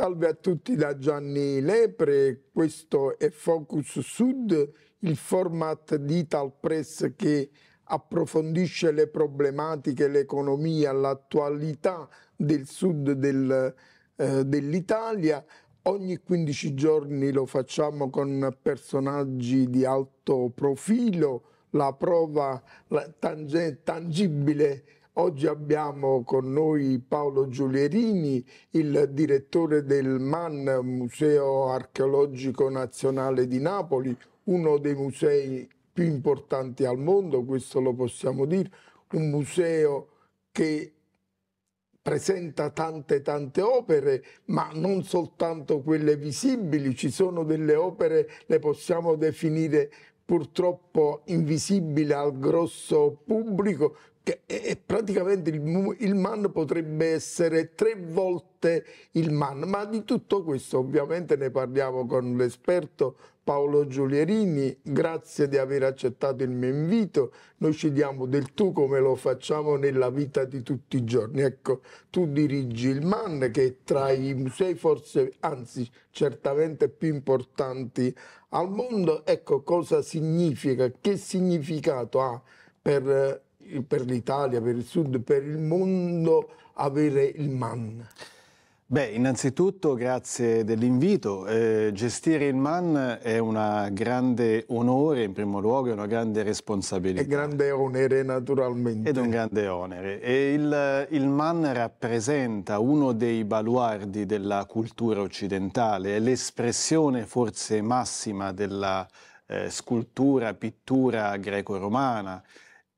Salve a tutti da Gianni Lepre, questo è Focus Sud, il format di Tal Press che approfondisce le problematiche, l'economia, l'attualità del sud del, eh, dell'Italia. Ogni 15 giorni lo facciamo con personaggi di alto profilo, la prova la, tange, tangibile Oggi abbiamo con noi Paolo Giulierini, il direttore del MAN, Museo Archeologico Nazionale di Napoli, uno dei musei più importanti al mondo, questo lo possiamo dire, un museo che presenta tante tante opere, ma non soltanto quelle visibili, ci sono delle opere, le possiamo definire purtroppo invisibili al grosso pubblico, cioè, è praticamente il, il MAN potrebbe essere tre volte il MAN, ma di tutto questo ovviamente ne parliamo con l'esperto Paolo Giulierini, grazie di aver accettato il mio invito. Noi ci diamo del tu come lo facciamo nella vita di tutti i giorni. Ecco, tu dirigi il MAN che è tra i musei forse, anzi certamente più importanti al mondo. Ecco cosa significa, che significato ha per eh, per l'Italia, per il Sud, per il mondo avere il MAN? Beh, innanzitutto grazie dell'invito. Eh, gestire il MAN è un grande onore in primo luogo, è una grande responsabilità. È grande onere naturalmente. Ed è un grande onere. E il, il MAN rappresenta uno dei baluardi della cultura occidentale, è l'espressione forse massima della eh, scultura, pittura greco-romana,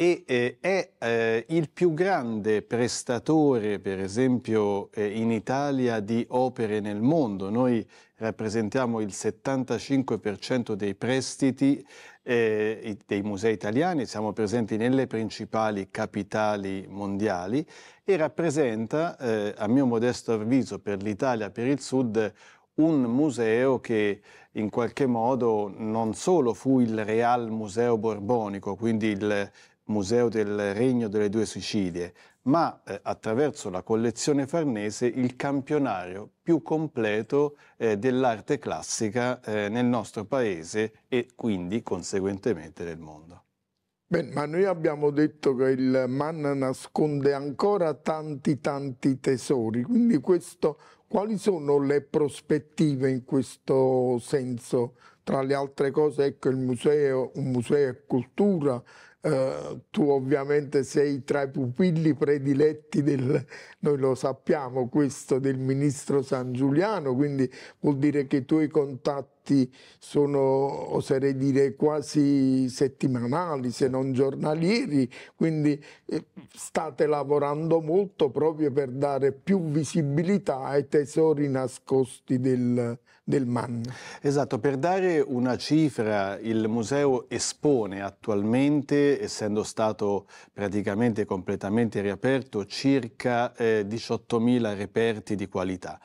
e eh, è eh, il più grande prestatore, per esempio eh, in Italia, di opere nel mondo. Noi rappresentiamo il 75% dei prestiti eh, dei musei italiani, siamo presenti nelle principali capitali mondiali e rappresenta, eh, a mio modesto avviso, per l'Italia, per il Sud, un museo che in qualche modo non solo fu il Real Museo Borbonico, quindi il Museo del Regno delle Due Sicilie, ma eh, attraverso la collezione farnese il campionario più completo eh, dell'arte classica eh, nel nostro paese e quindi conseguentemente nel mondo. Bene, ma noi abbiamo detto che il MAN nasconde ancora tanti tanti tesori, quindi questo, quali sono le prospettive in questo senso? Tra le altre cose, ecco, il museo, un museo è cultura, eh, tu ovviamente sei tra i pupilli prediletti del, noi lo sappiamo questo, del ministro San Giuliano, quindi vuol dire che i tuoi contatti effetti sono, oserei dire, quasi settimanali, se non giornalieri, quindi eh, state lavorando molto proprio per dare più visibilità ai tesori nascosti del, del MAN. Esatto, per dare una cifra, il museo espone attualmente, essendo stato praticamente completamente riaperto, circa eh, 18.000 reperti di qualità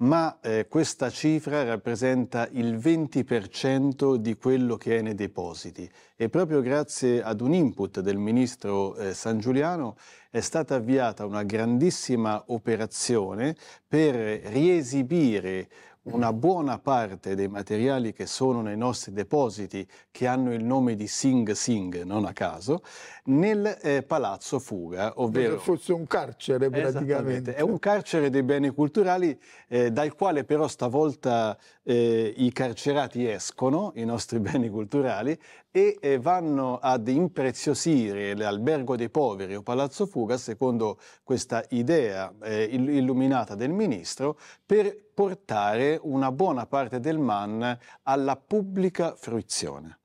ma eh, questa cifra rappresenta il 20% di quello che è nei depositi e proprio grazie ad un input del ministro eh, San Giuliano è stata avviata una grandissima operazione per riesibire una buona parte dei materiali che sono nei nostri depositi, che hanno il nome di Sing Sing, non a caso, nel eh, Palazzo Fuga, ovvero... Come fosse un carcere praticamente. È un carcere dei beni culturali eh, dal quale però stavolta eh, i carcerati escono, i nostri beni culturali, e eh, vanno ad impreziosire l'albergo dei poveri o Palazzo Fuga, secondo questa idea eh, illuminata del ministro, per portare una buona parte del MAN alla pubblica fruizione.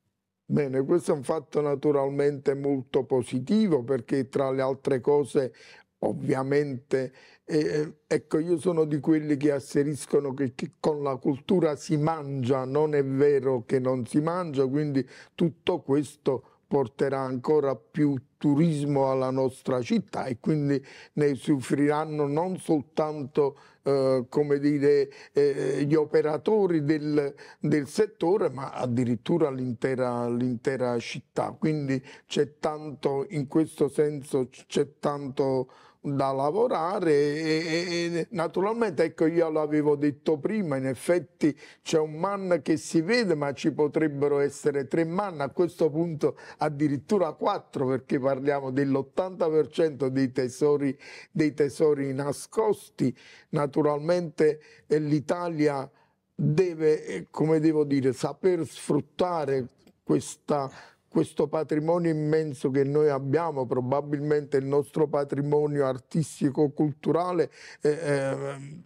Bene, questo è un fatto naturalmente molto positivo perché tra le altre cose ovviamente eh, eh, ecco io sono di quelli che asseriscono che, che, con la cultura si mangia, non è vero che non si mangia, quindi tutto questo porterà ancora più turismo alla nostra città e quindi ne soffriranno non soltanto eh, dire, eh, gli operatori del, del, settore ma addirittura l'intera città. Quindi c'è tanto, in questo senso c'è tanto da lavorare e, e, e, naturalmente ecco io l'avevo detto prima in effetti c'è un man che si vede ma ci potrebbero essere tre man a questo punto addirittura quattro perché parliamo dell'80% dei tesori, dei tesori nascosti naturalmente eh, l'Italia deve eh, come devo dire saper sfruttare questa questo patrimonio immenso che noi abbiamo, probabilmente il nostro patrimonio artistico-culturale eh, eh,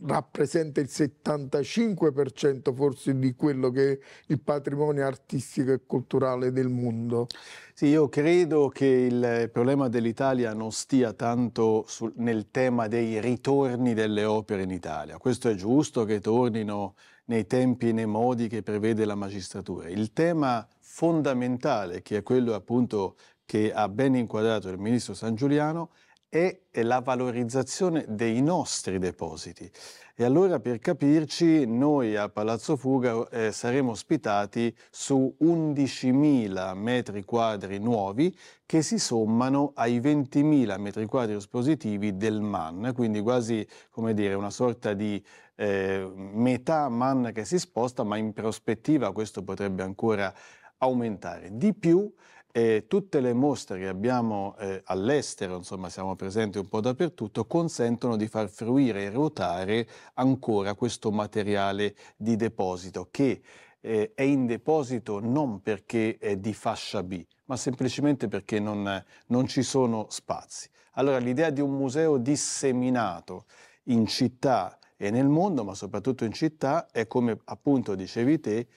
rappresenta il 75% forse di quello che è il patrimonio artistico e culturale del mondo. Sì, io credo che il problema dell'Italia non stia tanto sul, nel tema dei ritorni delle opere in Italia. Questo è giusto che tornino nei tempi e nei modi che prevede la magistratura. Il tema fondamentale, che è quello appunto che ha ben inquadrato il ministro San Giuliano, è la valorizzazione dei nostri depositi. E allora per capirci, noi a Palazzo Fuga eh, saremo ospitati su 11.000 metri quadri nuovi che si sommano ai 20.000 metri quadri espositivi del MAN, quindi quasi come dire, una sorta di eh, metà MAN che si sposta, ma in prospettiva questo potrebbe ancora aumentare. Di più, eh, tutte le mostre che abbiamo eh, all'estero, insomma siamo presenti un po' dappertutto, consentono di far fruire e ruotare ancora questo materiale di deposito che eh, è in deposito non perché è di fascia B, ma semplicemente perché non, non ci sono spazi. Allora l'idea di un museo disseminato in città e nel mondo, ma soprattutto in città, è come appunto dicevi te,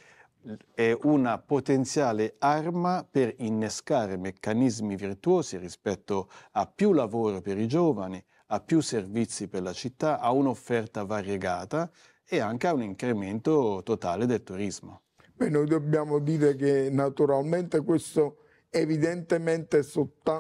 è una potenziale arma per innescare meccanismi virtuosi rispetto a più lavoro per i giovani, a più servizi per la città, a un'offerta variegata e anche a un incremento totale del turismo. Beh, noi dobbiamo dire che naturalmente questo evidentemente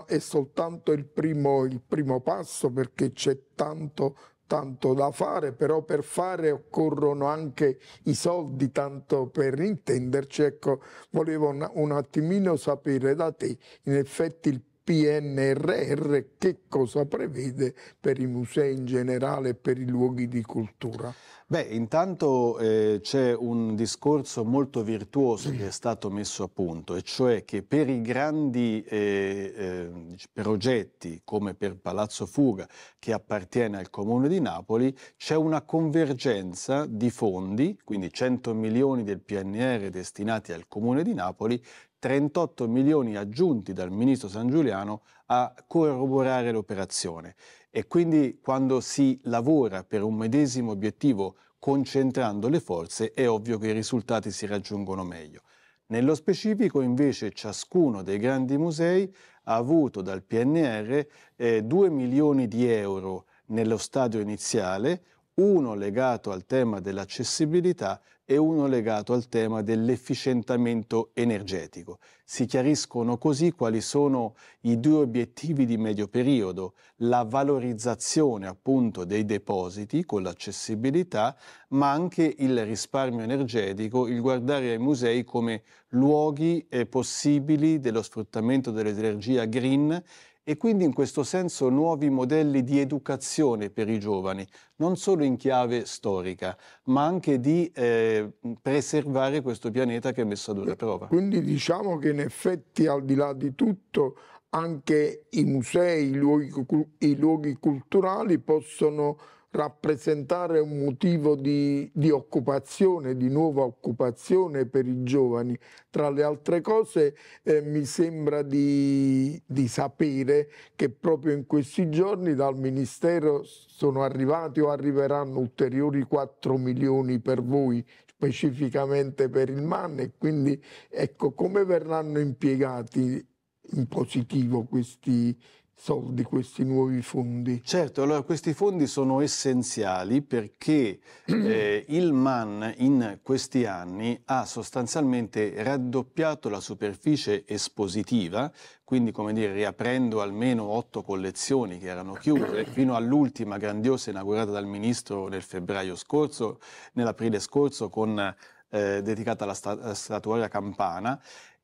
è, soltanto il primo, il primo passo perché c'è tanto tanto da fare, però per fare occorrono anche i soldi, tanto per intenderci. Ecco, volevo un, un attimino sapere da te, in effetti il PNRR che cosa prevede per i musei in generale e per i luoghi di cultura. Beh, intanto eh, c'è un discorso molto virtuoso che è stato messo a punto, e cioè che per i grandi eh, eh, progetti come per Palazzo Fuga, che appartiene al Comune di Napoli, c'è una convergenza di fondi, quindi 100 milioni del PNR destinati al Comune di Napoli, 38 milioni aggiunti dal ministro San Giuliano a corroborare l'operazione e quindi quando si lavora per un medesimo obiettivo concentrando le forze è ovvio che i risultati si raggiungono meglio. Nello specifico invece ciascuno dei grandi musei ha avuto dal PNR eh, 2 milioni di euro nello stadio iniziale, uno legato al tema dell'accessibilità e uno legato al tema dell'efficientamento energetico. Si chiariscono così quali sono i due obiettivi di medio periodo, la valorizzazione appunto dei depositi con l'accessibilità, ma anche il risparmio energetico, il guardare ai musei come luoghi eh, possibili dello sfruttamento dell'energia green e quindi in questo senso nuovi modelli di educazione per i giovani, non solo in chiave storica, ma anche di eh, preservare questo pianeta che è messo a dura eh, prova. Quindi diciamo che in effetti al di là di tutto anche i musei, i luoghi, i luoghi culturali possono rappresentare un motivo di, di, occupazione, di nuova occupazione per i giovani. Tra le altre cose eh, mi sembra di, di, sapere che proprio in questi giorni dal Ministero sono arrivati o arriveranno ulteriori 4 milioni per voi specificamente per il MAN e quindi ecco come verranno impiegati in positivo questi, soldi, questi nuovi fondi. Certo, allora questi fondi sono essenziali perché eh, il MAN in questi anni ha sostanzialmente raddoppiato la superficie espositiva, quindi come dire riaprendo almeno otto collezioni che erano chiuse, fino all'ultima grandiosa inaugurata dal Ministro nel febbraio scorso, nell'aprile scorso con eh, dedicata alla, alla statuaria campana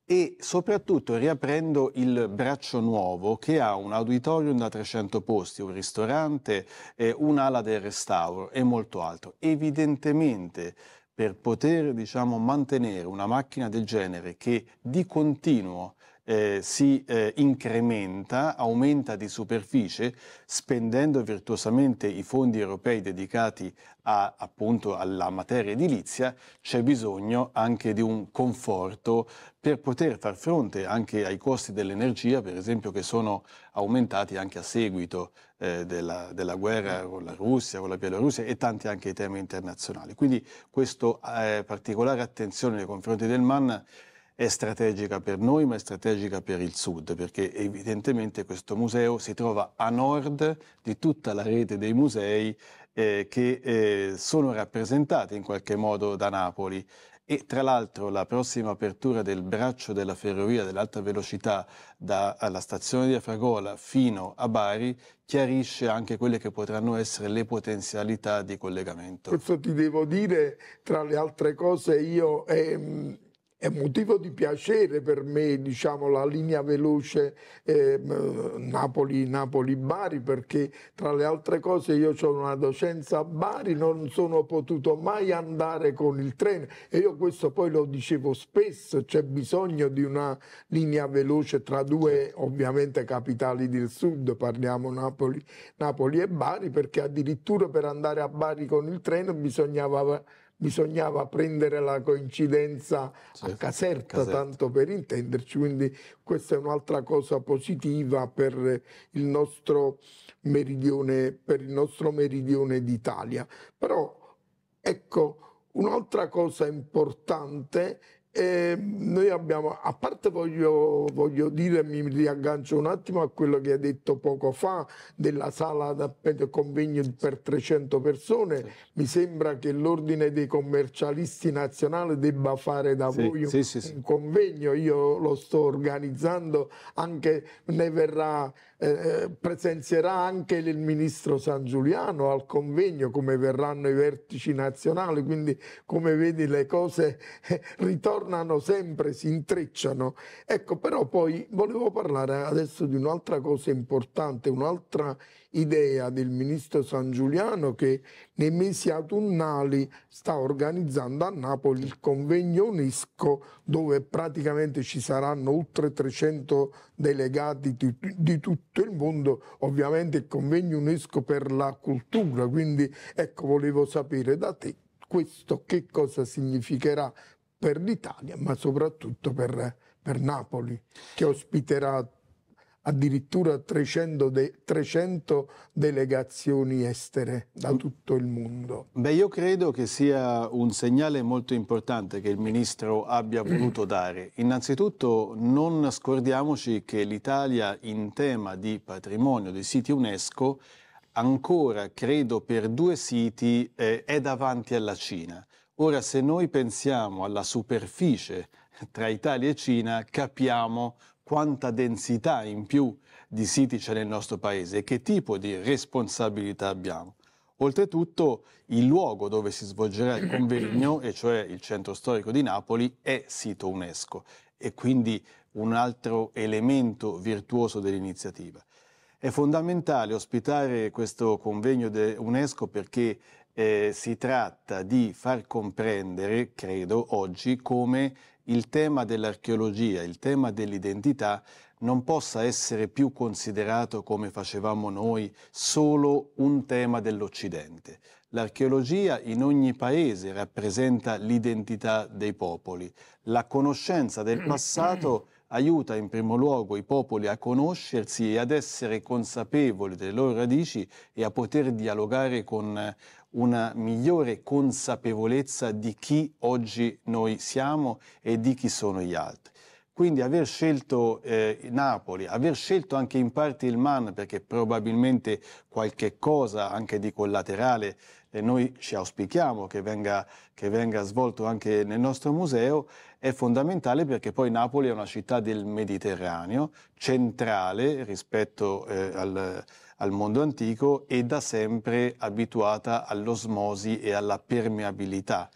e soprattutto riaprendo il Braccio Nuovo che ha un auditorium da 300 posti, un ristorante, eh, un'ala del restauro e molto altro. Evidentemente per poter diciamo, mantenere una macchina del genere che di continuo eh, si eh, incrementa, aumenta di superficie, spendendo virtuosamente i fondi europei dedicati a, appunto alla materia edilizia, c'è bisogno anche di un conforto per poter far fronte anche ai costi dell'energia, per esempio, che sono aumentati anche a seguito eh, della, della, guerra con la Russia, con la Bielorussia e tanti anche temi internazionali. Quindi questa eh, particolare attenzione nei confronti del MAN è strategica per noi ma è strategica per il sud perché evidentemente questo museo si trova a nord di tutta la rete dei musei eh, che eh, sono rappresentati in qualche modo da Napoli e tra l'altro la prossima apertura del braccio della ferrovia dell'alta velocità dalla stazione di Afragola fino a Bari chiarisce anche quelle che potranno essere le potenzialità di collegamento. Questo ti devo dire, tra le altre cose, io ehm, è motivo di piacere per me diciamo, la linea veloce eh, Napoli-Bari perché tra le altre cose io ho una docenza a Bari, non sono potuto mai andare con il treno e io questo poi lo dicevo spesso, c'è bisogno di una linea veloce tra due ovviamente capitali del sud, parliamo Napoli, Napoli e Bari perché addirittura per andare a Bari con il treno bisognava bisognava prendere la coincidenza sì, a certo, caserta, caserta, tanto per intenderci, quindi questa è un'altra cosa positiva per il nostro meridione, per il nostro meridione d'Italia. Però ecco, un'altra cosa importante e noi abbiamo, a parte voglio, voglio, dire, mi riaggancio un attimo a quello che hai detto poco fa della sala d'appello convegno per 300 persone, sì. mi sembra che l'ordine dei commercialisti nazionale debba fare da sì, voi un, sì, un convegno, io lo sto organizzando, anche ne verrà eh, eh, presenzierà anche il ministro San Giuliano al convegno, come verranno i vertici nazionali, quindi come vedi le cose eh, ritornano tornano sempre, si intrecciano. Ecco, però poi volevo parlare adesso di un'altra cosa importante, un'altra idea del ministro San Giuliano che nei mesi autunnali sta organizzando a Napoli il convegno UNESCO dove praticamente ci saranno oltre 300 delegati di, di tutto il mondo, ovviamente il convegno UNESCO per la cultura, quindi ecco volevo sapere da te questo che cosa significherà per l'Italia, ma soprattutto per, per Napoli, che ospiterà addirittura 300, de 300, delegazioni estere da mm. tutto il mondo. Beh, io credo che sia un segnale molto importante che il Ministro abbia voluto dare. Innanzitutto non scordiamoci che l'Italia in tema di patrimonio dei siti UNESCO ancora, credo, per due siti eh, è davanti alla Cina. Ora, se noi pensiamo alla superficie tra Italia e Cina, capiamo quanta densità in più di siti c'è nel nostro paese e che tipo di responsabilità abbiamo. Oltretutto il luogo dove si svolgerà il convegno, e cioè il centro storico di Napoli, è sito UNESCO e quindi un altro elemento virtuoso dell'iniziativa. È fondamentale ospitare questo convegno UNESCO perché eh, si tratta di far comprendere, credo, oggi come il tema dell'archeologia, il tema dell'identità non possa essere più considerato come facevamo noi solo un tema dell'Occidente. L'archeologia in ogni paese rappresenta l'identità dei popoli. La conoscenza del mm. passato aiuta in primo luogo i popoli a conoscersi e ad essere consapevoli delle loro radici e a poter dialogare con eh, una migliore consapevolezza di chi oggi noi siamo e di chi sono gli altri. Quindi aver scelto eh, Napoli, aver scelto anche in parte il MAN, perché probabilmente qualche cosa anche di collaterale eh, noi ci auspichiamo che venga, che venga svolto anche nel nostro museo, è fondamentale perché poi Napoli è una città del Mediterraneo, centrale rispetto eh, al al mondo antico è da sempre abituata all'osmosi e alla permeabilità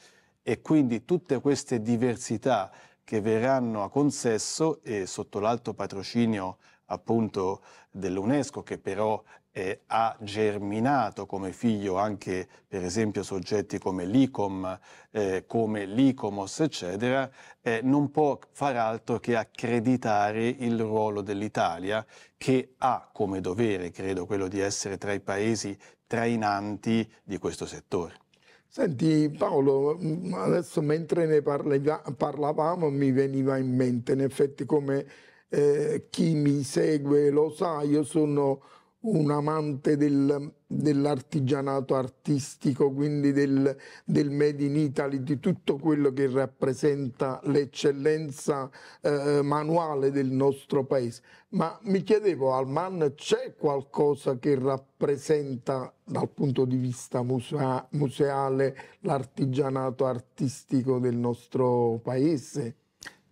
e quindi tutte queste diversità che verranno a consesso e sotto l'alto patrocinio appunto dell'UNESCO che però eh, ha germinato come figlio anche per esempio soggetti come l'ICOM, eh, come l'ICOMOS, eccetera, eh, non può far altro che accreditare il ruolo dell'Italia che ha come dovere, credo, quello di essere tra i paesi trainanti di questo settore. Senti Paolo, mm, adesso mentre ne parlavamo mi veniva in mente, in effetti come eh, chi mi segue lo sa, io sono un amante del, dell'artigianato artistico, quindi del, del, Made in Italy, di tutto quello che rappresenta l'eccellenza eh, manuale del nostro paese. Ma mi chiedevo, Alman, c'è qualcosa che rappresenta dal punto di vista musea- museale l'artigianato artistico del nostro paese?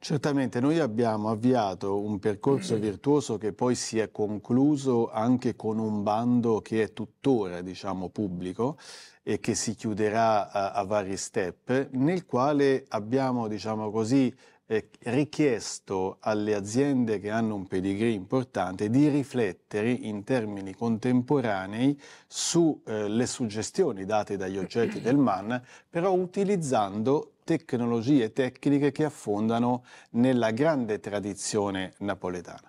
Certamente, noi abbiamo avviato un percorso mm. virtuoso che poi si è concluso anche con un bando che è tuttora diciamo, pubblico e che si chiuderà a, a vari step, nel quale abbiamo diciamo così, eh, richiesto alle aziende che hanno un pedigree importante di riflettere in termini contemporanei sulle eh, suggestioni date dagli oggetti del MAN, però utilizzando tecnologie tecniche che affondano nella grande tradizione napoletana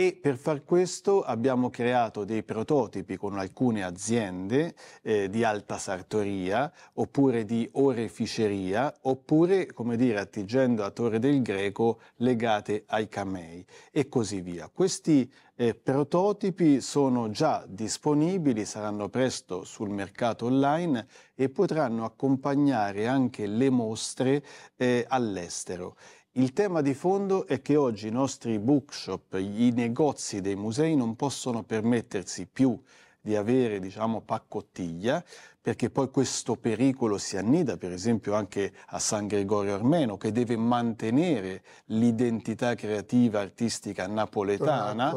e per far questo abbiamo creato dei prototipi con alcune aziende eh, di alta sartoria oppure di oreficeria oppure come dire attingendo a Torre del Greco legate ai camei e così via. Questi eh, prototipi sono già disponibili, saranno presto sul mercato online e potranno accompagnare anche le mostre eh, all'estero. Il tema di fondo è che oggi i nostri bookshop, i negozi dei musei non possono permettersi più di avere diciamo, paccottiglia, perché poi questo pericolo si annida per esempio anche a San Gregorio Armeno che deve mantenere l'identità creativa artistica napoletana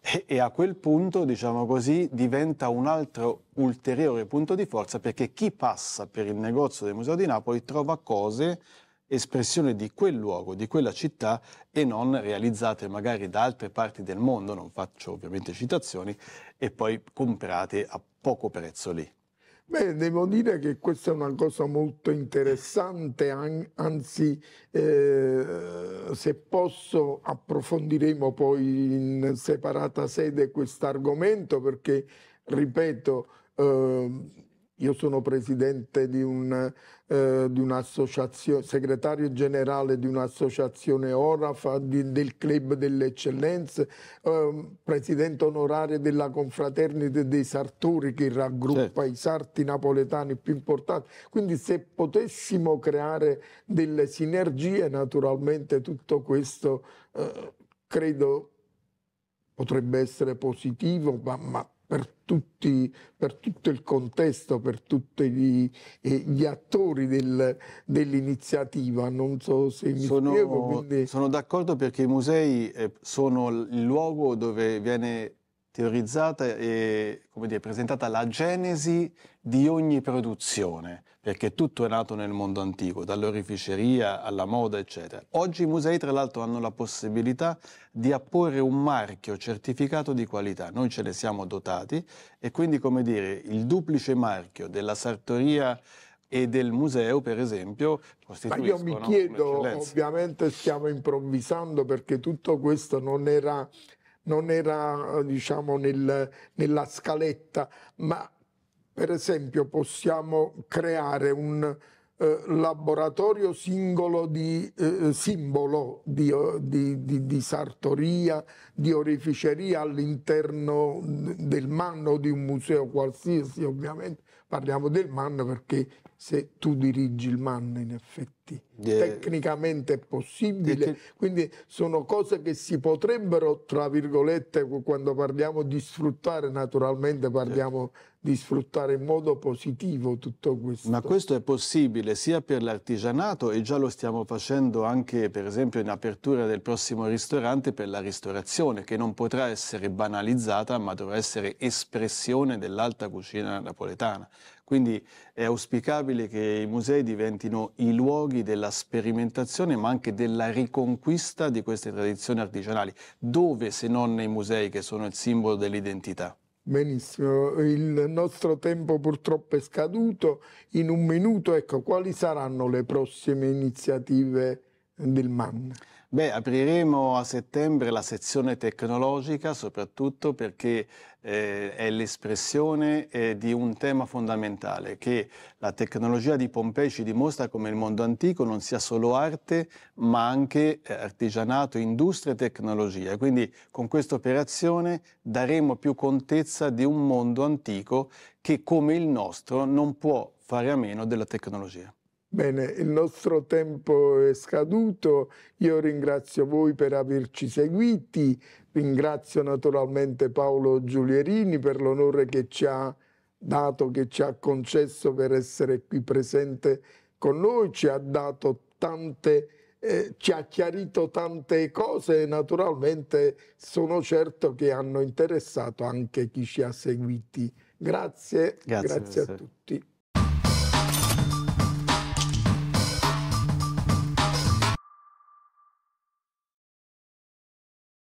e, e, a quel punto diciamo così diventa un altro ulteriore punto di forza perché chi passa per il negozio del Museo di Napoli trova cose espressione di quel luogo, di quella città e non realizzate magari da altre parti del mondo, non faccio ovviamente citazioni, e poi comprate a poco prezzo lì. Beh, devo dire che questa è una cosa molto interessante, an anzi eh, se posso approfondiremo poi in separata sede questo argomento perché, ripeto, eh, io sono presidente di un eh, di un'associazione, segretario generale di un'associazione orafa, di, del Club delle Eccellenze, eh, presidente onorario della Confraternita dei Sartori che raggruppa certo. i sarti napoletani più importanti. Quindi se potessimo creare delle sinergie, naturalmente tutto questo eh, credo potrebbe essere positivo, ma, ma per, tutti, per tutto il contesto, per tutti gli, eh, gli attori del, dell'iniziativa. Non so se mi sono, spiego. Quindi... Sono d'accordo perché i musei eh, sono il luogo dove viene teorizzata e dire, presentata la genesi di ogni produzione, perché tutto è nato nel mondo antico, dall'orificeria alla moda, eccetera. Oggi i musei, tra l'altro, hanno la possibilità di apporre un marchio certificato di qualità. Noi ce ne siamo dotati e quindi, come dire, il duplice marchio della sartoria e del museo, per esempio, costituiscono Ma io mi chiedo, ovviamente stiamo improvvisando perché tutto questo non era non era eh, diciamo, nel, nella scaletta, ma per esempio possiamo creare un eh, laboratorio singolo di eh, simbolo di, eh, di, di, di, sartoria, di oreficeria all'interno del manno di un museo qualsiasi, ovviamente parliamo del manno perché se tu dirigi il man in effetti. Yeah. Tecnicamente è possibile, che... quindi sono cose che si potrebbero, tra virgolette, quando parliamo di sfruttare, naturalmente parliamo yeah. di sfruttare in modo positivo tutto questo. Ma questo è possibile sia per l'artigianato e già lo stiamo facendo anche per esempio in apertura del prossimo ristorante per la ristorazione, che non potrà essere banalizzata ma dovrà essere espressione dell'alta cucina napoletana quindi è auspicabile che i musei diventino i luoghi della sperimentazione ma anche della riconquista di queste tradizioni artigianali. Dove se non nei musei che sono il simbolo dell'identità? Benissimo, il nostro tempo purtroppo è scaduto. In un minuto, ecco, quali saranno le prossime iniziative del MAN? Beh, apriremo a settembre la sezione tecnologica soprattutto perché eh, è l'espressione eh, di un tema fondamentale, che la tecnologia di Pompei ci dimostra come il mondo antico non sia solo arte, ma anche eh, artigianato, industria e tecnologia. Quindi con questa operazione daremo più contezza di un mondo antico che come il nostro non può fare a meno della tecnologia. Bene, il nostro tempo è scaduto, io ringrazio voi per averci seguiti, ringrazio naturalmente Paolo Giulierini per l'onore che ci ha dato, che ci ha concesso per essere qui presente con noi, ci ha dato tante, eh, ci ha chiarito tante cose e naturalmente sono certo che hanno interessato anche chi ci ha seguiti. Grazie, grazie, grazie a tutti.